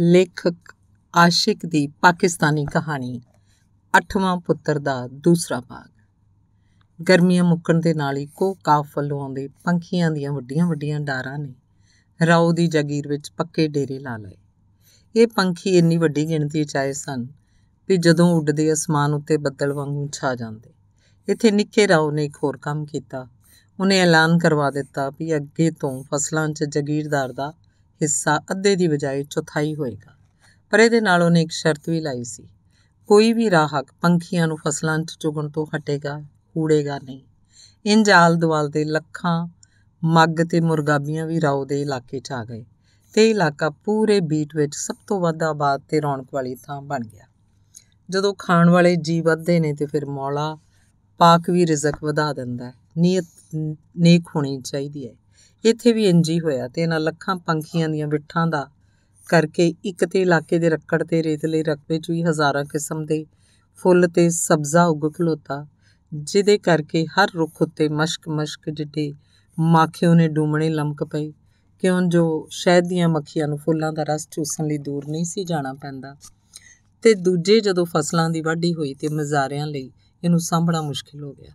ਲੇਖਕ ਆਸ਼ਿਕ ਦੀ ਪਾਕਿਸਤਾਨੀ ਕਹਾਣੀ 8ਵਾਂ ਪੁੱਤਰ ਦਾ ਦੂਸਰਾ ਭਾਗ ਗਰਮੀਆਂ ਮੁੱਕਣ ਦੇ ਨਾਲ ਹੀ ਕੋ ਕਾਫ ਆਉਂਦੇ ਪੰਖੀਆਂ ਦੀਆਂ ਵੱਡੀਆਂ-ਵੱਡੀਆਂ ਡਾਰਾਂ ਨੇ ਰਾਉ ਦੀ ਜਾਗੀਰ ਵਿੱਚ ਪੱਕੇ ਡੇਰੇ ਲਾ ਲਏ ਇਹ ਪੰਖੀ ਇੰਨੀ ਵੱਡੀ ਗਿਣਤੀ 'ਚ ਆਏ ਸਨ ਕਿ ਜਦੋਂ ਉੱਡਦੇ ਅਸਮਾਨ ਉੱਤੇ ਬੱਦਲ ਵਾਂਗੂ ਛਾ ਜਾਂਦੇ ਇੱਥੇ ਨਿੱਕੇ ਰਾਉ ਨੇ ਇੱਕ ਹੋਰ ਕੰਮ ਕੀਤਾ ਉਹਨੇ ਐਲਾਨ ਕਰਵਾ ਦਿੱਤਾ ਵੀ ਅੱਗੇ ਤੋਂ ਫਸਲਾਂ 'ਚ ਜ਼ਗੀਰਦਾਰ ਦਾ ਹਿੱਸਾ ਅੱਧੇ ਦੀ ਬਜਾਏ ਚੌਥਾਈ ਹੋਏਗਾ ਪਰ ਇਹਦੇ ਨਾਲ ਉਹਨੇ ਇੱਕ ਸ਼ਰਤ ਵੀ ਲਾਈ ਸੀ ਕੋਈ ਵੀ ਰਾਹਕ ਪੰਖੀਆਂ ਨੂੰ ਫਸਲਾਂ 'ਚ ਚੁਗਣ ਤੋਂ ਹਟੇਗਾ ਹੂੜੇਗਾ ਨਹੀਂ ਇੰਜ ਆਲ-ਦਵਾਲ ਦੇ ਲੱਖਾਂ ਮੱਗ ਤੇ ਮੁਰਗਾਬੀਆਂ ਵੀ ਰਾਉ ਦੇ ਇਲਾਕੇ 'ਚ ਆ ਗਏ ਤੇ ਇਲਾਕਾ ਪੂਰੇ ਬੀਟ ਵਿੱਚ ਸਭ ਤੋਂ ਵੱਧ ਆਬਾਦ ਤੇ ਰੌਣਕ ਵਾਲੀ ਥਾਂ ਬਣ ਗਿਆ ਜਦੋਂ ਖਾਣ ਵਾਲੇ ਜੀ ਵੱਧਦੇ ਨੇ ਤੇ ਫਿਰ ਮੌਲਾ ਪਾਕ ਵੀ ਰਿਜ਼ਕ ਵਧਾ ਦਿੰਦਾ ਹੈ ਨੀਅਤ ਨੇਕ ਹੋਣੀ ਚਾਹੀਦੀ ਹੈ ਇੱਥੇ ਵੀ ਇੰਜ ਹੀ ਹੋਇਆ ਤੇ ਇਹਨਾਂ ਲੱਖਾਂ ਪੰਖੀਆਂ ਦੀਆਂ ਵਿੱਠਾਂ ਦਾ ਕਰਕੇ ਇੱਕ ਤੇ ਇਲਾਕੇ ਦੇ ਰੱਕੜ ਤੇ ਰੇਤਲੇ ਰਕਬੇ 'ਚ ਵੀ ਹਜ਼ਾਰਾਂ ਕਿਸਮ ਦੇ ਫੁੱਲ ਤੇ ਸਬਜ਼ਾ ਉੱਗ ਖਲੋਤਾ ਜਿਹਦੇ ਕਰਕੇ ਹਰ ਰੁੱਖ ਉੱਤੇ ਮਸ਼ਕ-ਮਸ਼ਕ ਜਿੱਡੇ ਮਾਖਿਓ ਨੇ ਡੂਮਣੇ ਲਮਕ ਪਏ ਕਿਉਂ ਜੋ ਸ਼ਹਿਦ ਦੀਆਂ ਮੱਖੀਆਂ ਨੂੰ ਫੁੱਲਾਂ ਦਾ ਰਸ ਚੂਸਣ ਲਈ ਦੂਰ ਨਹੀਂ ਸੀ ਜਾਣਾ ਪੈਂਦਾ ਤੇ ਦੂਜੇ ਜਦੋਂ ਫਸਲਾਂ ਦੀ ਵਾਢੀ ਹੋਈ ਤੇ ਮਜ਼ਾਰਿਆਂ ਲਈ ਇਹਨੂੰ ਸਾਂਭਣਾ ਮੁਸ਼ਕਿਲ ਹੋ ਗਿਆ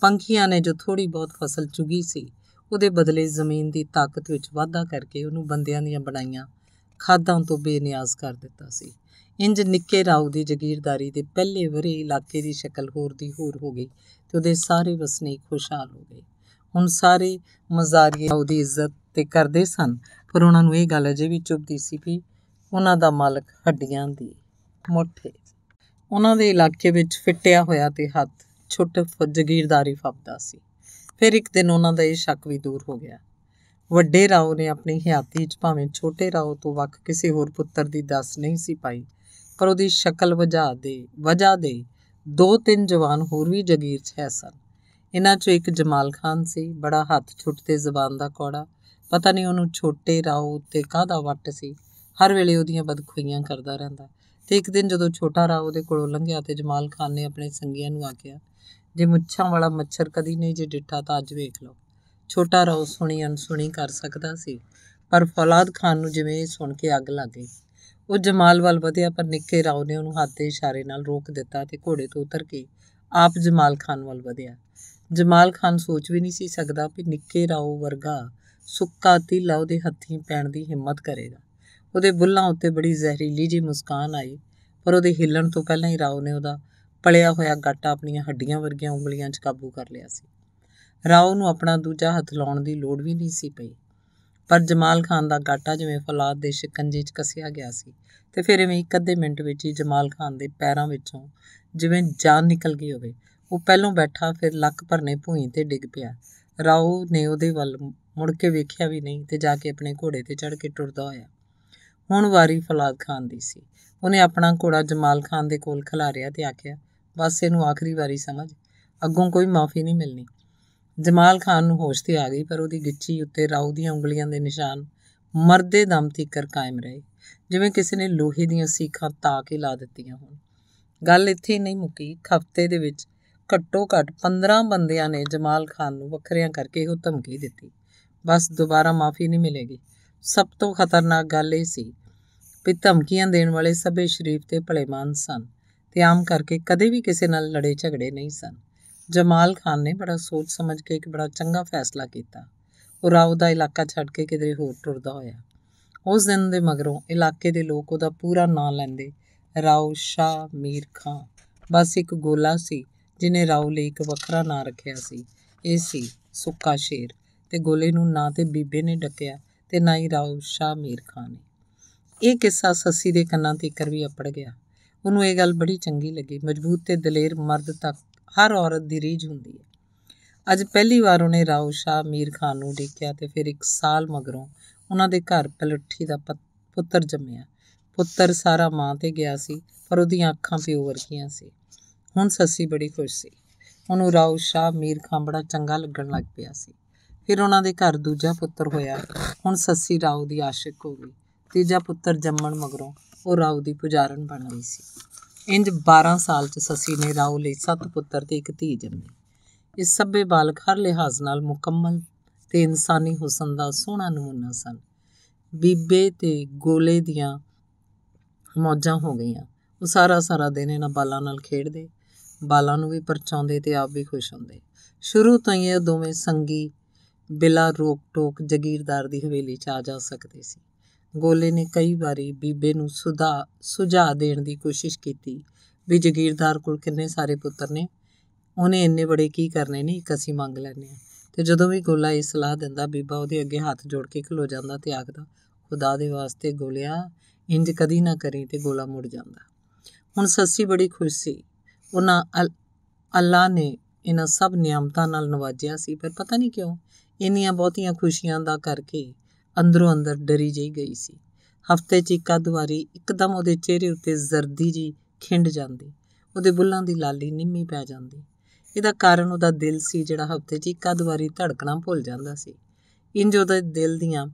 ਪੰਖੀਆਂ ਨੇ ਜੋ ਥੋੜੀ ਬਹੁਤ ਫਸਲ ਚੁਗੀ ਸੀ ਉਹਦੇ ਬਦਲੇ ਜ਼ਮੀਨ ਦੀ ਤਾਕਤ ਵਿੱਚ ਵਾਧਾ ਕਰਕੇ ਉਹਨੂੰ ਬੰਦਿਆਂ ਦੀਆਂ ਬਣਾਈਆਂ ਖਾਦਾਂ ਤੋਂ ਬੇਨਿਆਜ਼ ਕਰ ਦਿੱਤਾ ਸੀ ਇੰਜ ਨਿੱਕੇ ਰਾਉ ਦੀ ਜ਼ਗੀਰਦਾਰੀ ਦੇ ਪਹਿਲੇ ਵਰੇ ਇਲਾਕੇ ਦੀ ਸ਼ਕਲ ਹੋਰ ਦੀ ਹੋਰ ਹੋ ਗਈ ਤੇ ਉਹਦੇ ਸਾਰੇ ਵਸਨੀਕ ਖੁਸ਼ਹਾਲ ਹੋ ਗਏ ਹੁਣ ਸਾਰੇ ਮਜ਼ਾਰੀਏ ਦੀ ਇੱਜ਼ਤ ਤੇ ਕਰਦੇ ਸਨ ਪਰ ਉਹਨਾਂ ਨੂੰ ਇਹ ਗੱਲ ਅਜੇ ਵੀ ਚੁੱਭਦੀ ਸੀ ਵੀ ਉਹਨਾਂ ਦਾ ਮਾਲਕ ਹੱਡੀਆਂ ਦੀ ਮੁੱਠੇ ਉਹਨਾਂ ਦੇ ਇਲਾਕੇ ਵਿੱਚ ਫਿੱਟਿਆ ਹੋਇਆ ਤੇ ਹੱਥ ਛੁੱਟ ਜ਼ਗੀਰਦਾਰੀ ਫੱਪਦਾ ਸੀ ਫਿਰ ਇੱਕ ਦਿਨ ਉਹਨਾਂ ਦਾ ਇਹ ਸ਼ੱਕ ਵੀ ਦੂਰ ਹੋ ਗਿਆ ਵੱਡੇ ਰਾਓ ਨੇ ਆਪਣੀ ਹਿਆਤੀ 'ਚ ਭਾਵੇਂ ਛੋਟੇ ਰਾਓ ਤੋਂ ਵੱਖ ਕਿਸੇ ਹੋਰ ਪੁੱਤਰ ਦੀ ਦੱਸ ਨਹੀਂ ਸੀ ਪਾਈ ਪਰ ਉਹਦੀ ਸ਼ਕਲ ਵਜਾ ਦੇ ਵਜਾ ਦੇ ਦੋ ਤਿੰਨ ਜਵਾਨ ਹੋਰ ਵੀ ਜਗੀਰ 'ਚ ਹੈ ਸਨ ਇਹਨਾਂ 'ਚੋਂ ਇੱਕ ਜਮਾਲ ਖਾਨ ਸੀ ਬੜਾ ਹੱਥ ਛੁੱਟਦੇ ਜ਼ਬਾਨ ਦਾ ਕੋੜਾ ਪਤਾ ਨਹੀਂ ਉਹਨੂੰ ਛੋਟੇ ਰਾਓ ਤੇ ਕਾਹਦਾ ਵੱਟ ਸੀ ਹਰ ਵੇਲੇ ਉਹਦੀਆਂ ਬਦਖੁਈਆਂ ਕਰਦਾ ਰਹਿੰਦਾ ਤੇ ਇੱਕ ਦਿਨ ਜਦੋਂ ਛੋਟਾ ਰਾਉ ਉਹਦੇ ਕੋਲੋਂ ਲੰਘਿਆ ਤੇ ਜਮਾਲ ਖਾਨ ਨੇ ਆਪਣੇ ਸੰਗੀਆਂ ਨੂੰ ਆਖਿਆ ਜੇ ਮੁੱਛਾਂ ਵਾਲਾ ਮੱਛਰ ਕਦੀ ਨਹੀਂ ਜੇ ਡਿੱਠਾ ਤਾਂ ਅੱਜ ਵੇਖ ਲਓ ਛੋਟਾ ਰਾਉ ਸੁਣੀ ਅਨਸੁਣੀ ਕਰ ਸਕਦਾ ਸੀ ਪਰ ਫੌਲਾਦ ਖਾਨ ਨੂੰ ਜਿਵੇਂ ਸੁਣ ਕੇ ਅੱਗ ਲੱਗ ਗਈ ਉਹ ਜਮਾਲ ਵੱਲ ਵਧਿਆ ਪਰ ਨਿੱਕੇ ਰਾਉ ਨੇ ਉਹਨੂੰ ਹੱਥ ਦੇ ਇਸ਼ਾਰੇ ਨਾਲ ਰੋਕ ਦਿੱਤਾ ਤੇ ਘੋੜੇ ਤੋਂ ਉਤਰ ਕੇ ਆਪ ਜਮਾਲ ਖਾਨ ਵੱਲ ਵਧਿਆ ਜਮਾਲ ਖਾਨ ਸੋਚ ਵੀ ਨਹੀਂ ਸੀ ਸਕਦਾ ਕਿ ਨਿੱਕੇ ਰਾਉ ਵਰਗਾ ਸੁੱਕਾ ਤੀਲਾ ਉਹਦੇ ਹੱਥੀਂ ਪੈਣ ਦੀ ਹਿੰਮਤ ਕਰੇਗਾ ਉਹਦੇ ਬੁੱਲਾਂ ਉੱਤੇ ਬੜੀ ਜ਼ਹਿਰੀਲੀ ਜੀ ਮੁਸਕਾਨ ਆਈ ਪਰ ਉਹਦੇ ਹਿੱਲਣ ਤੋਂ ਪਹਿਲਾਂ ਹੀ ਰਾਓ ਨੇ ਉਹਦਾ ਪਲਿਆ ਹੋਇਆ ਗਾਟਾ ਆਪਣੀਆਂ ਹੱਡੀਆਂ ਵਰਗੀਆਂ ਉਂਗਲੀਆਂ 'ਚ ਕਾਬੂ ਕਰ ਲਿਆ ਸੀ ਰਾਓ ਨੂੰ ਆਪਣਾ ਦੂਜਾ ਹੱਥ ਲਾਉਣ ਦੀ ਲੋੜ ਵੀ ਨਹੀਂ ਸੀ ਪਈ ਪਰ ਜਮਾਲ ਖਾਨ ਦਾ ਗਾਟਾ ਜਿਵੇਂ ਫਲਾਦ ਦੇ ਸ਼ਿਕੰਜੇ 'ਚ ਕੱਸਿਆ ਗਿਆ ਸੀ ਤੇ ਫਿਰ ਇਵੇਂ ਇੱਕ ਅੱਧੇ ਮਿੰਟ ਵਿੱਚ ਹੀ ਜਮਾਲ ਖਾਨ ਦੇ ਪੈਰਾਂ ਵਿੱਚੋਂ ਜਿਵੇਂ ਜਾਨ ਨਿਕਲ ਗਈ ਹੋਵੇ ਉਹ ਪਹਿਲਾਂ ਬੈਠਾ ਫਿਰ ਲੱਕ ਭਰਨੇ ਭੂਈ ਤੇ ਡਿੱਗ ਪਿਆ ਰਾਓ ਨੇ ਉਹਦੇ ਵੱਲ ਮੁੜ ਕੇ ਵੇਖਿਆ ਵੀ ਨਹੀਂ ਤੇ ਜਾ ਕੇ ਆਪਣੇ ਘੋੜੇ ਤੇ ਚੜ ਕੇ ਟੁਰਦਾ ਹੋਇਆ ਹੁਣ ਵਾਰੀ ਫਲਾਦ ਖਾਨ ਦੀ ਸੀ ਉਹਨੇ ਆਪਣਾ ਘੋੜਾ ਜਮਾਲ ਖਾਨ ਦੇ ਕੋਲ ਖਿਲਾਰਿਆ ਤੇ ਆਖਿਆ ਬਸ ਇਹਨੂੰ ਆਖਰੀ ਵਾਰੀ ਸਮਝ ਅੱਗੋਂ ਕੋਈ ਮਾਫੀ ਨਹੀਂ ਮਿਲਣੀ ਜਮਾਲ ਖਾਨ ਨੂੰ ਹੋਸ਼ ਤੇ ਆ ਗਈ ਪਰ ਉਹਦੀ ਗਿੱਚੀ ਉੱਤੇ ਰਾਉ ਦੀਆਂ ਉਂਗਲੀਆਂ ਦੇ ਨਿਸ਼ਾਨ ਮਰਦੇ ਦਮ ਤੀਕਰ ਕਾਇਮ ਰਹੇ ਜਿਵੇਂ ਕਿਸੇ ਨੇ ਲੋਹੇ ਦੀਆਂ ਸੀਖਾਂ ਤਾ ਕੇ ਲਾ ਦਿੱਤੀਆਂ ਹੋਣ ਗੱਲ ਇੱਥੇ ਹੀ ਨਹੀਂ ਮੁੱਕੀ ਹਫਤੇ ਦੇ ਵਿੱਚ ਘੱਟੋ ਘੱਟ 15 ਬੰਦਿਆਂ ਨੇ ਜਮਾਲ ਖਾਨ ਨੂੰ ਵੱਖਰਿਆਂ ਕਰਕੇ ਉਹ ਧਮਕੀ ਦਿੱਤੀ ਬਸ ਦੁਬਾਰਾ ਮਾਫੀ ਨਹੀਂ ਮਿਲੇਗੀ ਸਭ ਤੋਂ ਖਤਰਨਾਕ ਗੱਲ ਇਹ ਸੀ ਕਿ ਧਮਕੀਆਂ ਦੇਣ ਵਾਲੇ ਸਭੇ ਸ਼ਰੀਫ ਤੇ ਭਲੇਮਾਨ ਸਨ ਤੇ ਆਮ ਕਰਕੇ ਕਦੇ ਵੀ ਕਿਸੇ ਨਾਲ ਲੜੇ ਝਗੜੇ ਨਹੀਂ ਸਨ ਜਮਾਲ ਖਾਨ ਨੇ ਬੜਾ ਸੋਚ ਸਮਝ ਕੇ ਇੱਕ ਬੜਾ ਚੰਗਾ ਫੈਸਲਾ ਕੀਤਾ ਉਹ ਰਾਉ ਦਾ ਇਲਾਕਾ ਛੱਡ ਕੇ ਕਿਧਰੇ ਹੋਰ ਟੁਰਦਾ ਹੋਇਆ ਉਸ ਦਿਨ ਦੇ ਮਗਰੋਂ ਇਲਾਕੇ ਦੇ ਲੋਕ ਉਹਦਾ ਪੂਰਾ ਨਾਂ ਲੈਂਦੇ ਰਾਉ ਸ਼ਾ ਮੀਰ ਖਾਨ ਬਸ ਇੱਕ ਗੋਲਾ ਸੀ ਜਿਨੇ ਰਾਉ ਲਈ ਇੱਕ ਵੱਖਰਾ ਨਾਂ ਰੱਖਿਆ ਸੀ ਇਹ ਸੀ ਸੁੱਕਾ ਸ਼ੇਰ ਤੇ ਗੋਲੇ ਨੂੰ ਨਾ ਤੇ ਬੀਬੇ ਨੇ ਡੱਕਿਆ ਤੇ ਨਾ ਹੀ ਰਾਉ ਸ਼ਾ ਮੀਰ ਖਾਨ ਨੇ ਇਹ ਕਿੱਸਾ ਸੱਸੀ ਦੇ ਕੰਨਾਂ ਤੀਕਰ ਵੀ ਅਪੜ ਗਿਆ ਉਹਨੂੰ ਇਹ ਗੱਲ ਬੜੀ ਚੰਗੀ ਲੱਗੀ ਮਜ਼ਬੂਤ ਤੇ ਦਲੇਰ ਮਰਦ ਤੱਕ ਹਰ ਔਰਤ ਦੀ ਰੀਝ ਹੁੰਦੀ ਹੈ ਅੱਜ ਪਹਿਲੀ ਵਾਰ ਉਹਨੇ ਰਾਉ ਸ਼ਾ ਮੀਰ ਖਾਨ ਨੂੰ ਦੇਖਿਆ ਤੇ ਫਿਰ ਇੱਕ ਸਾਲ ਮਗਰੋਂ ਉਹਨਾਂ ਦੇ ਘਰ ਪਲੱਠੀ ਦਾ ਪੁੱਤਰ ਜੰਮਿਆ ਪੁੱਤਰ ਸਾਰਾ ਮਾਂ ਤੇ ਗਿਆ ਸੀ ਪਰ ਉਹਦੀਆਂ ਅੱਖਾਂ ਪਿਓ ਵਰਗੀਆਂ ਸੀ ਹੁਣ ਸੱਸੀ ਬੜੀ ਖੁਸ਼ ਸੀ ਉਹਨੂੰ ਰਾਉ ਸ਼ਾ ਮੀਰ ਖਾਨ ਬੜਾ ਚੰਗਾ ਲੱਗਣ ਲੱਗ ਪਿਆ ਸੀ ਫਿਰ ਉਹਨਾਂ ਦੇ ਘਰ ਦੂਜਾ ਪੁੱਤਰ ਹੋਇਆ ਹੁਣ ਸੱਸੀ ਰਾਉ ਦੀ ਆਸ਼ਿਕ ਹੋ ਗਈ ਤੀਜਾ ਪੁੱਤਰ ਜੰਮਣ ਮਗਰੋਂ ਉਹ ਰਾਉ ਦੀ ਪੁਜਾਰਨ ਬਣ ਗਈ ਸੀ ਇੰਜ 12 ਸਾਲ 'ਚ ਸੱਸੀ ਨੇ ਰਾਉ ਲਈ ਸੱਤ ਪੁੱਤਰ ਤੇ ਇੱਕ ਧੀ ਜੰਮੀ ਇਸ ਸਭੇ ਬਾਲਕ ਹਰ ਲਿਹਾਜ਼ ਨਾਲ ਮੁਕੰਮਲ ਤੇ ਇਨਸਾਨੀ ਹੁਸਨ ਦਾ ਸੋਹਣਾ ਨਮੂਨਾ ਸਨ ਬੀਬੇ ਤੇ ਗੋਲੇ ਦੀਆਂ ਮੌਜਾਂ ਹੋ ਗਈਆਂ ਉਹ ਸਾਰਾ ਸਾਰਾ ਦਿਨ ਇਹਨਾਂ ਬਾਲਾਂ ਨਾਲ ਖੇਡਦੇ ਬਾਲਾਂ ਨੂੰ ਵੀ ਪਰਚਾਉਂਦੇ ਤੇ ਆਪ ਵੀ ਖੁਸ਼ ਹੁੰਦੇ ਸ਼ੁਰੂ ਤੋਂ ਹੀ ਇਹ ਦੋਵੇਂ ਸੰਗੀ ਬਿਲਾ ਰੋਕ ਟੋਕ ਜ਼ਗੀਰਦਾਰ ਦੀ ਹਵੇਲੀ 'ਚ ਆ ਜਾ ਸਕਦੇ ਸੀ ਗੋਲੇ ਨੇ ਕਈ ਵਾਰੀ ਬੀਬੇ ਨੂੰ ਸੁਧਾ ਸੁਝਾ ਦੇਣ ਦੀ ਕੋਸ਼ਿਸ਼ ਕੀਤੀ ਵੀ ਜ਼ਗੀਰਦਾਰ ਕੋਲ ਕਿੰਨੇ ਸਾਰੇ ਪੁੱਤਰ ਨੇ ਉਹਨੇ ਇੰਨੇ ਬੜੇ ਕੀ ਕਰਨੇ ਨੇ ਇੱਕ ਅਸੀਂ ਮੰਗ ਲੈਨੇ ਆ ਤੇ ਜਦੋਂ ਵੀ ਗੋਲਾ ਇਹ ਸਲਾਹ ਦਿੰਦਾ ਬੀਬਾ ਉਹਦੇ ਅੱਗੇ ਹੱਥ ਜੋੜ ਕੇ ਖਲੋ ਜਾਂਦਾ ਤੇ ਆਖਦਾ ਖੁਦਾ ਦੇ ਵਾਸਤੇ ਗੋਲਿਆ ਇੰਜ ਕਦੀ ਨਾ ਕਰੀ ਤੇ ਗੋਲਾ ਮੁੜ ਜਾਂਦਾ ਹੁਣ ਸੱਸੀ ਬੜੀ ਖੁਸ਼ ਸੀ ਉਹਨਾਂ ਅੱਲਾ ਨੇ ਇਹਨਾਂ ਸਭ ਨਿਯਮਤਾ ਨਾਲ ਨਵਾਜਿਆ ਸੀ ਪਰ ਪਤਾ ਨਹੀਂ ਕਿਉਂ ਇੰਨੀਆਂ ਬਹੁਤੀਆਂ ਖੁਸ਼ੀਆਂ ਦਾ ਕਰਕੇ ਅੰਦਰੋਂ ਅੰਦਰ ਡਰੀ ਜਈ ਗਈ ਸੀ ਹਫਤੇ 'ਚ ਇੱਕ ਅਦਵਾਰੀ ਇੱਕਦਮ ਉਹਦੇ ਚਿਹਰੇ ਉੱਤੇ ਜ਼ਰਦੀ ਜੀ ਖਿੰਡ ਜਾਂਦੀ ਉਹਦੇ ਬੁੱਲਾਂ ਦੀ ਲਾਲੀ ਨਿੰਮੀ ਪੈ ਜਾਂਦੀ ਇਹਦਾ ਕਾਰਨ ਉਹਦਾ ਦਿਲ ਸੀ ਜਿਹੜਾ ਹਫਤੇ 'ਚ ਇੱਕ ਅਦਵਾਰੀ ਧੜਕਣਾ ਭੁੱਲ ਜਾਂਦਾ ਸੀ ਇੰਜ ਉਹਦੇ ਦਿਲ ਦੀਆਂ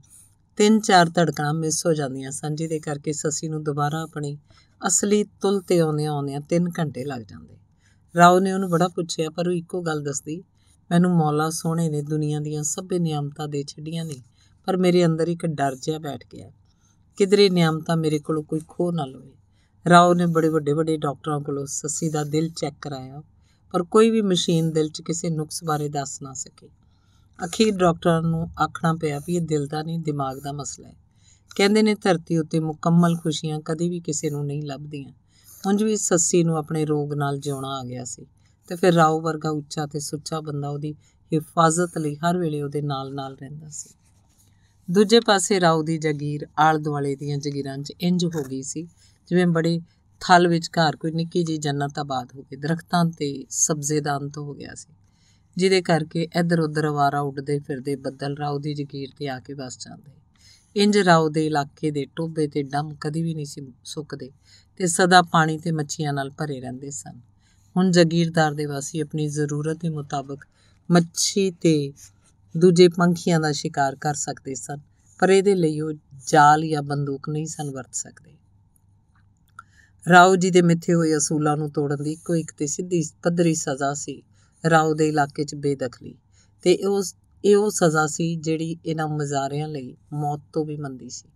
ਤਿੰਨ ਚਾਰ ਧੜਕਣਾ ਮਿਸ ਹੋ ਜਾਂਦੀਆਂ ਸੰਜੀ ਦੇ ਕਰਕੇ ਸਸੀ ਨੂੰ ਦੁਬਾਰਾ ਆਪਣੀ ਅਸਲੀ ਤੁਲ ਤੇ ਆਉਂਦੇ ਆਉਂਦੇ 3 ਘੰਟੇ ਲੱਗ ਜਾਂਦੇ ਰਾਓ ਨੇ ਉਹਨੂੰ ਬੜਾ ਪੁੱਛਿਆ ਪਰ ਉਹ ਇੱਕੋ ਗੱਲ ਦੱਸਦੀ ਮੈਨੂੰ ਮੌਲਾ ਸੋਹਣੇ ਨੇ ਦੁਨੀਆ ਦੀਆਂ ਸਭੇ ਨਿਯਮਤਾ ਦੇ ਛੱਡੀਆਂ ਨੇ ਪਰ ਮੇਰੇ ਅੰਦਰ ਇੱਕ ਡਰ ਜਿਹਾ ਬੈਠ ਗਿਆ ਕਿਧਰੇ ਨਿਯਮਤਾ ਮੇਰੇ ਕੋਲੋਂ ਕੋਈ ਖੋ ਨਾ ਲਵੇ ਰਾਉ ਨੇ ਬੜੇ ਵੱਡੇ ਵੱਡੇ ਡਾਕਟਰਾਂ ਕੋਲੋਂ ਸੱਸੀ ਦਾ ਦਿਲ ਚੈੱਕ ਕਰਾਇਆ ਪਰ ਕੋਈ ਵੀ ਮਸ਼ੀਨ ਦਿਲ 'ਚ ਕਿਸੇ ਨੁਕਸ ਬਾਰੇ ਦੱਸ ਨਾ ਸਕੀ ਅਖੀਰ ਡਾਕਟਰਾਂ ਨੂੰ ਆਖਣਾ ਪਿਆ ਵੀ ਇਹ ਦਿਲ ਦਾ ਨਹੀਂ ਦਿਮਾਗ ਦਾ ਮਸਲਾ ਹੈ ਕਹਿੰਦੇ ਨੇ ਧਰਤੀ ਉੱਤੇ ਮੁਕੰਮਲ ਖੁਸ਼ੀਆਂ ਕਦੇ ਵੀ ਕਿਸੇ ਨੂੰ ਨਹੀਂ ਲੱਭਦੀਆਂ ਉਂਝ ਵੀ ਸੱਸੀ ਨੂੰ ਆਪਣੇ ਰੋਗ ਨਾਲ ਜਿਉਣਾ ਆ ਗਿਆ ਸੀ ਤੇ ਫਿਰ ਰਾਉ ਵਰਗਾ ਉੱਚਾ ਤੇ ਸੁੱਚਾ ਬੰਦਾ ਉਹਦੀ ਹਿਫਾਜ਼ਤ ਲਈ ਹਰ ਵੇਲੇ ਉਹਦੇ ਨਾਲ-ਨਾਲ ਰਹਿੰਦਾ ਸੀ ਦੂਜੇ ਪਾਸੇ ਰਾਉ ਦੀ ਜਗੀਰ ਆਲ-ਦੁਆਲੇ ਦੀਆਂ ਜਗੀਰਾਂ 'ਚ ਇੰਜ ਹੋ ਗਈ ਸੀ ਜਿਵੇਂ ਬੜੇ ਥਲ ਵਿੱਚ ਘਰ ਕੋਈ ਨਿੱਕੀ ਜੀ ਜੰਨਤ ਆਬਾਦ ਹੋ ਗਈ ਦਰਖਤਾਂ ਤੇ ਸਬਜ਼ੇਦਾਨ ਤੋਂ ਹੋ ਗਿਆ ਸੀ ਜਿਹਦੇ ਕਰਕੇ ਇੱਧਰ ਉੱਧਰ ਵਾਰਾ ਉੱਡਦੇ ਫਿਰਦੇ ਬੱਦਲ ਰਾਉ ਦੀ ਜਗੀਰ ਤੇ ਆ ਕੇ ਵਸ ਜਾਂਦੇ ਇੰਜ ਰਾਉ ਦੇ ਇਲਾਕੇ ਦੇ ਟੋਬੇ ਤੇ ਡੰਮ ਕਦੀ ਵੀ ਨਹੀਂ ਸੀ ਸੁੱਕਦੇ ਤੇ ਸਦਾ ਪਾਣੀ ਤੇ ਮੱਛੀਆਂ ਨਾਲ ਭਰੇ ਰਹਿੰਦੇ ਸਨ ਹੁਣ ਜ਼ਗੀਰਦਾਰ ਦੇ ਵਾਸੀ ਆਪਣੀ ਜ਼ਰੂਰਤ ਦੇ ਮੁਤਾਬਕ ਮੱਛੀ ਤੇ ਦੂਜੇ ਪੰਖੀਆਂ ਦਾ ਸ਼ਿਕਾਰ ਕਰ ਸਕਦੇ ਸਨ ਪਰ ਇਹਦੇ ਲਈ ਉਹ ਜਾਲ ਜਾਂ ਬੰਦੂਕ ਨਹੀਂ ਸਨ ਵਰਤ ਸਕਦੇ ਰਾਉ ਜੀ ਦੇ ਮਿੱਥੇ ਹੋਏ ਅਸੂਲਾਂ ਨੂੰ ਤੋੜਨ ਦੀ ਇੱਕੋ ਇੱਕ ਤੇ ਸਿੱਧੀ ਪੱਧਰੀ ਸਜ਼ਾ ਸੀ ਰਾਉ ਦੇ ਇਲਾਕੇ 'ਚ ਬੇਦਖਲੀ ਤੇ ਉਸ ਇਹ ਉਹ ਸਜ਼ਾ ਸੀ ਜਿਹੜੀ ਇਹਨਾਂ ਮਜ਼ਾਰਿਆਂ ਲਈ ਮੌਤ ਤੋਂ ਵੀ ਮੰਦੀ ਸੀ